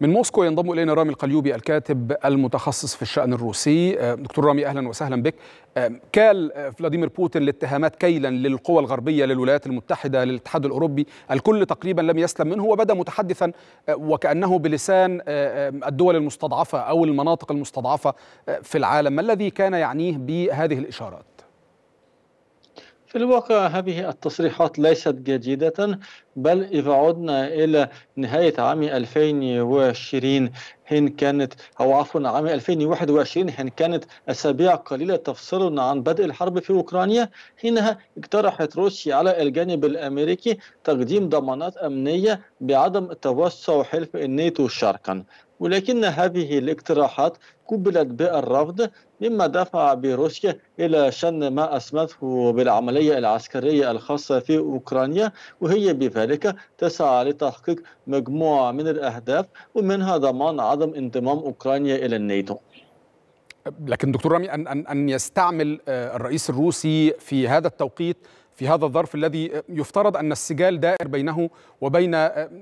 من موسكو ينضم الينا رامي القليوبي الكاتب المتخصص في الشان الروسي آه، دكتور رامي اهلا وسهلا بك آه، كال آه، فلاديمير بوتين الاتهامات كيلا للقوى الغربيه للولايات المتحده للاتحاد الاوروبي الكل تقريبا لم يسلم منه وبدا متحدثا وكانه بلسان الدول المستضعفه او المناطق المستضعفه في العالم ما الذي كان يعنيه بهذه الاشارات في الواقع هذه التصريحات ليست جديدة بل إذا عدنا إلى نهاية عام 2020 حين كانت أو عفوا عام 2021 حين كانت أسابيع قليلة تفصلنا عن بدء الحرب في أوكرانيا حينها اقترحت روسيا على الجانب الأمريكي تقديم ضمانات أمنية بعدم توسع حلف الناتو شرقا ولكن هذه الاقتراحات قبلت بالرفض مما دفع بروسيا إلى شن ما أسمته بالعملية العسكرية الخاصة في أوكرانيا وهي بذلك تسعى لتحقيق مجموعة من الأهداف ومنها ضمان عدم انضمام أوكرانيا إلى الناتو لكن دكتور رامي أن, أن, أن يستعمل آه، الرئيس الروسي في هذا التوقيت في هذا الظرف الذي يفترض أن السجال دائر بينه وبين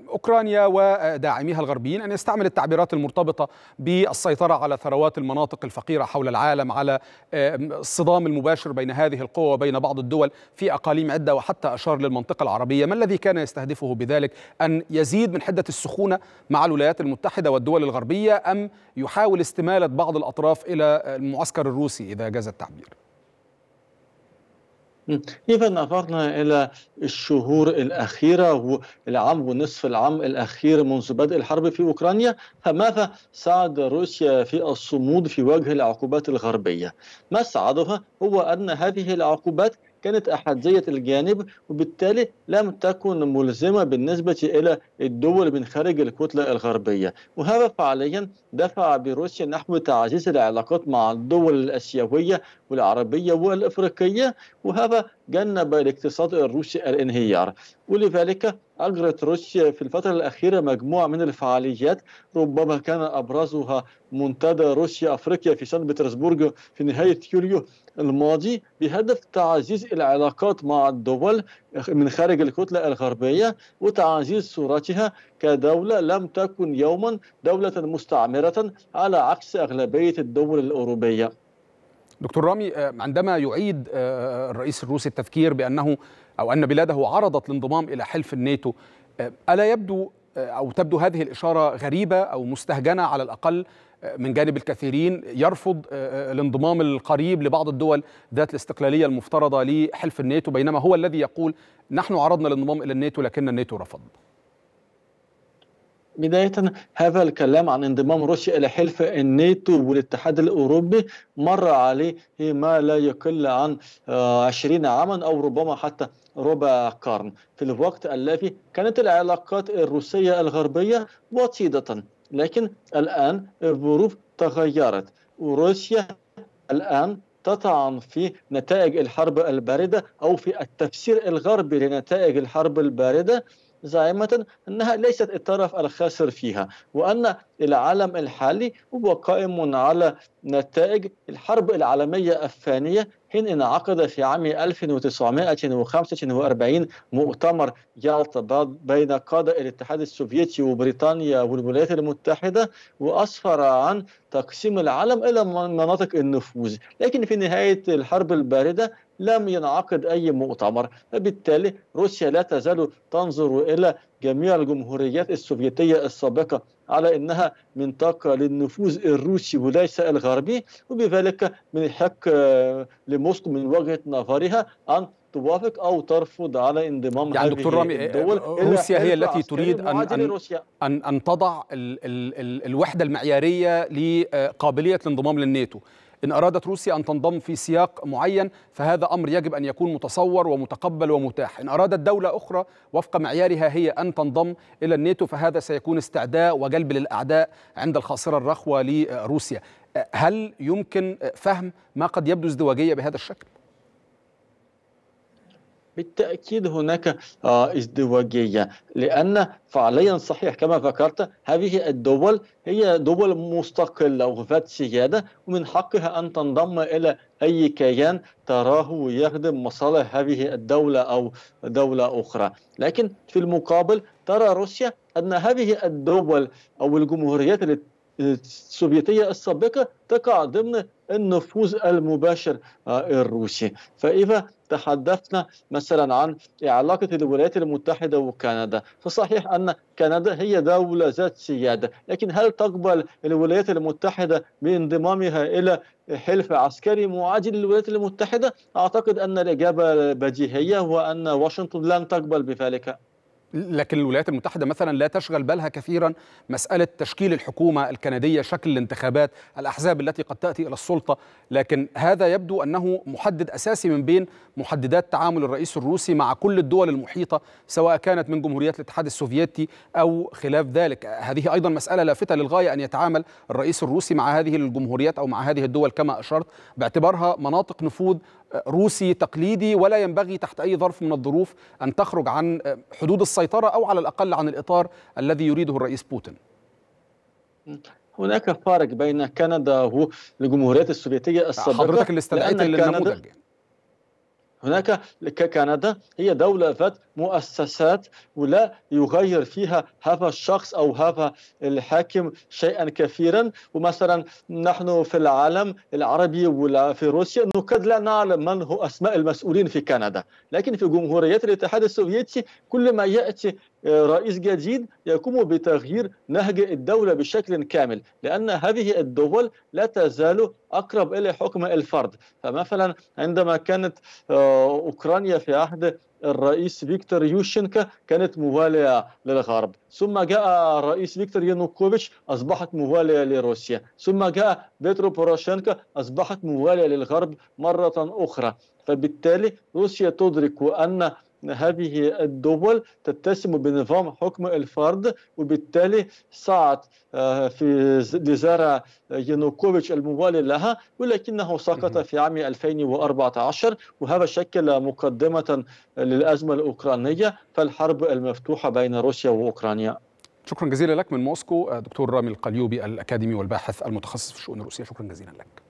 أوكرانيا وداعميها الغربيين أن يستعمل التعبيرات المرتبطة بالسيطرة على ثروات المناطق الفقيرة حول العالم على الصدام المباشر بين هذه القوى وبين بعض الدول في أقاليم عدة وحتى أشار للمنطقة العربية ما الذي كان يستهدفه بذلك أن يزيد من حدة السخونة مع الولايات المتحدة والدول الغربية أم يحاول استمالة بعض الأطراف إلى المعسكر الروسي إذا جاز التعبير إذا نظرنا إلى الشهور الأخيرة والعام ونصف العام الأخير منذ بدء الحرب في أوكرانيا فماذا ساعد روسيا في الصمود في وجه العقوبات الغربية؟ ما ساعدها هو أن هذه العقوبات كانت أحادية الجانب وبالتالي لم تكن ملزمة بالنسبة إلى الدول من خارج الكتلة الغربية وهذا فعليا دفع بروسيا نحو تعزيز العلاقات مع الدول الآسيوية والعربية والإفريقية وهذا جنب الاقتصاد الروسي الانهيار ولذلك أجرت روسيا في الفترة الأخيرة مجموعة من الفعاليات ربما كان أبرزها منتدى روسيا أفريقيا في سان بطرسبرج في نهاية يوليو الماضي بهدف تعزيز العلاقات مع الدول من خارج الكتلة الغربية وتعزيز صورتها كدولة لم تكن يوما دولة مستعمرة على عكس أغلبية الدول الأوروبية دكتور رامي آه، عندما يعيد آه، الرئيس الروسي التفكير بانه او ان بلاده عرضت الانضمام الى حلف الناتو آه، الا يبدو او تبدو هذه الاشاره غريبه او مستهجنه على الاقل من جانب الكثيرين يرفض الانضمام القريب لبعض الدول ذات الاستقلاليه المفترضه لحلف الناتو بينما هو الذي يقول نحن عرضنا الانضمام الى الناتو لكن الناتو رفض. بداية هذا الكلام عن انضمام روسيا إلى حلف الناتو والاتحاد الأوروبي مر عليه ما لا يقل عن 20 آه، عاما أو ربما حتى ربع قرن في الوقت الذي كانت العلاقات الروسية الغربية وطيدة لكن الآن الظروف تغيرت وروسيا الآن تطعن في نتائج الحرب الباردة أو في التفسير الغربي لنتائج الحرب الباردة زعيمة أنها ليست الطرف الخاسر فيها وأن العالم الحالي هو قائم على نتائج الحرب العالمية الثانية حين انعقد في عام 1945 مؤتمر يالطا بين قادة الاتحاد السوفيتي وبريطانيا والولايات المتحدة وأسفر عن تقسيم العالم إلى مناطق النفوذ لكن في نهاية الحرب الباردة لم ينعقد أي مؤتمر وبالتالي روسيا لا تزال تنظر إلى جميع الجمهوريات السوفيتية السابقة على أنها منطقة للنفوذ الروسي وليس الغربي وبذلك من الحق آه، لموسكو من وجهة نظرها أن توافق او ترفض على انضمام يعني دكتور رامي آه، الدول روسيا هي التي تريد ان ان, ان تضع الوحده المعياريه لقابليه الانضمام للناتو إن أرادت روسيا أن تنضم في سياق معين فهذا أمر يجب أن يكون متصور ومتقبل ومتاح إن أرادت دولة أخرى وفق معيارها هي أن تنضم إلى الناتو فهذا سيكون استعداء وجلب للأعداء عند الخاصرة الرخوة لروسيا هل يمكن فهم ما قد يبدو ازدواجية بهذا الشكل؟ بالتأكيد هناك آه، ازدواجية لأن فعليا صحيح كما ذكرت هذه الدول هي دول مستقلة وذات سيادة ومن حقها أن تنضم إلى أي كيان تراه يخدم مصالح هذه الدولة أو دولة أخرى لكن في المقابل ترى روسيا أن هذه الدول أو الجمهوريات التي السوفيتية السابقة تقع ضمن النفوذ المباشر آه، الروسي فإذا تحدثنا مثلا عن علاقة الولايات المتحدة وكندا فصحيح أن كندا هي دولة ذات سيادة لكن هل تقبل الولايات المتحدة بانضمامها إلى حلف عسكري معادي للولايات المتحدة؟ أعتقد أن الإجابة بديهية وأن واشنطن لن تقبل بذلك لكن الولايات المتحدة مثلا لا تشغل بالها كثيرا مسألة تشكيل الحكومة الكندية شكل الانتخابات الأحزاب التي قد تأتي إلى السلطة لكن هذا يبدو أنه محدد أساسي من بين محددات تعامل الرئيس الروسي مع كل الدول المحيطة سواء كانت من جمهوريات الاتحاد السوفيتي أو خلاف ذلك هذه أيضا مسألة لافتة للغاية أن يتعامل الرئيس الروسي مع هذه الجمهوريات أو مع هذه الدول كما أشرت باعتبارها مناطق نفوذ روسي تقليدي ولا ينبغي تحت أي ظرف من الظروف أن تخرج عن آه، حدود السيطرة أو على الأقل عن الإطار الذي يريده الرئيس بوتين هناك فارق بين كندا والجمهوريات السوفيتية السابقة حضرتك اللي استدعيت للنموذج هناك ككندا هي دولة ذات مؤسسات ولا يغير فيها هذا الشخص أو هذا الحاكم شيئا كثيرا ومثلا نحن في العالم العربي ولا في روسيا نقد لا نعلم من هو أسماء المسؤولين في كندا لكن في جمهوريات الاتحاد السوفيتي كل ما يأتي رئيس جديد يقوم بتغيير نهج الدولة بشكل كامل لأن هذه الدول لا تزال أقرب إلى حكم الفرد فمثلا عندما كانت آه، أوكرانيا في عهد الرئيس فيكتور يوشنكا كانت موالية للغرب ثم جاء الرئيس فيكتور يانوكوفيتش أصبحت موالية لروسيا ثم جاء بيترو بوروشينكا أصبحت موالية للغرب مرة أخرى فبالتالي روسيا تدرك أن هذه الدول تتسم بنظام حكم الفرد وبالتالي صعد آه، في لزارة يانوكوفيتش الموالي لها ولكنه سقط في عام 2014 وهذا شكل مقدمة للأزمة الأوكرانية فالحرب المفتوحة بين روسيا وأوكرانيا شكرا جزيلا لك من موسكو آه، دكتور رامي القليوبي الأكاديمي والباحث المتخصص في الشؤون الروسية شكرا جزيلا لك